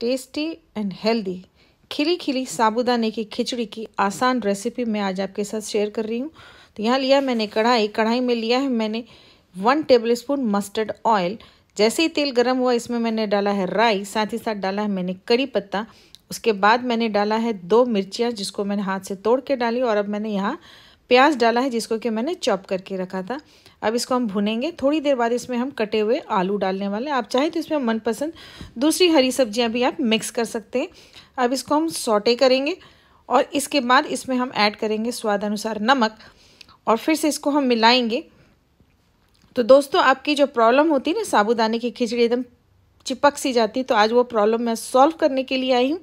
tasty and healthy खिली खिली साबुदाने की खिचड़ी की आसान रेसिपी मैं आज आपके साथ शेयर कर रही हूँ तो यहाँ लिया मैंने कढ़ाई कढ़ाई में लिया है मैंने one tablespoon mustard oil जैसे ही तेल गर्म हुआ इसमें मैंने डाला है राई साथ ही साथ डाला है मैंने करी पत्ता उसके बाद मैंने डाला है दो मिर्चियाँ जिसको मैंने हाथ से तोड़ के डाली और अब मैंने यहाँ प्याज डाला है जिसको कि मैंने चॉप करके रखा था अब इसको हम भुनेंगे थोड़ी देर बाद इसमें हम कटे हुए आलू डालने वाले हैं आप चाहें तो इसमें मनपसंद दूसरी हरी सब्जियां भी आप मिक्स कर सकते हैं अब इसको हम सोटे करेंगे और इसके बाद इसमें हम ऐड करेंगे स्वाद अनुसार नमक और फिर से इसको हम मिलाएंगे तो दोस्तों आपकी जो प्रॉब्लम होती है ना साबुदाने की खिचड़ी एकदम चिपक सी जाती तो आज वो प्रॉब्लम मैं सॉल्व करने के लिए आई हूँ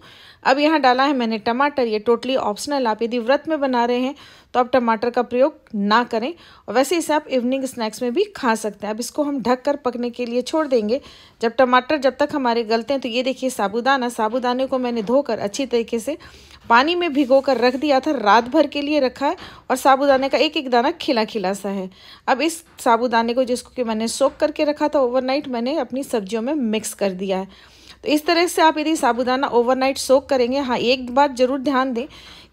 अब यहाँ डाला है मैंने टमाटर ये टोटली ऑप्शनल आप यदि व्रत में बना रहे हैं तो आप टमाटर का प्रयोग ना करें और वैसे इसे आप इवनिंग स्नैक्स में भी खा सकते हैं अब इसको हम ढक कर पकने के लिए छोड़ देंगे जब टमाटर जब तक हमारे गलते हैं तो ये देखिए साबुदाना साबुदाने को मैंने धोकर अच्छी तरीके से पानी में भिगो कर रख दिया था रात भर के लिए रखा है और साबुदाने का एक एक दाना खिला खिला सा है अब इस साबुदाने को जिसको कि मैंने सोख करके रखा था ओवरनाइट मैंने अपनी सब्जियों में मिक्स कर दिया है तो इस तरह से आप यदि साबुदाना ओवरनाइट सोख करेंगे हाँ एक बात ज़रूर ध्यान दें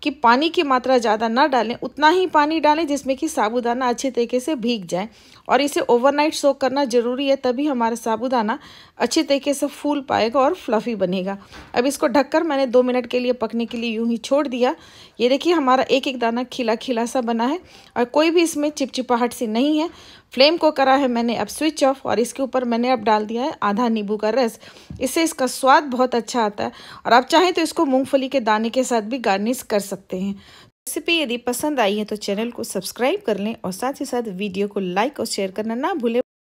कि पानी की मात्रा ज़्यादा ना डालें उतना ही पानी डालें जिसमें कि साबुदाना अच्छे तरीके से भीग जाए और इसे ओवरनाइट सोक करना ज़रूरी है तभी हमारा साबुदाना अच्छे तरीके से फूल पाएगा और फ्लफ़ी बनेगा अब इसको ढककर मैंने दो मिनट के लिए पकने के लिए यूँ ही छोड़ दिया ये देखिए हमारा एक एक दाना खिला खिला सा बना है और कोई भी इसमें चिपचिपाहट सी नहीं है फ्लेम को करा है मैंने अब स्विच ऑफ और इसके ऊपर मैंने अब डाल दिया है आधा नींबू का रस इससे इसका स्वाद बहुत अच्छा आता है और आप चाहें तो इसको मूँगफली के दाने के साथ भी गार्निश कर सकते हैं रेसिपी यदि पसंद आई है तो चैनल को सब्सक्राइब कर लें और साथ ही साथ वीडियो को लाइक और शेयर करना ना भूलें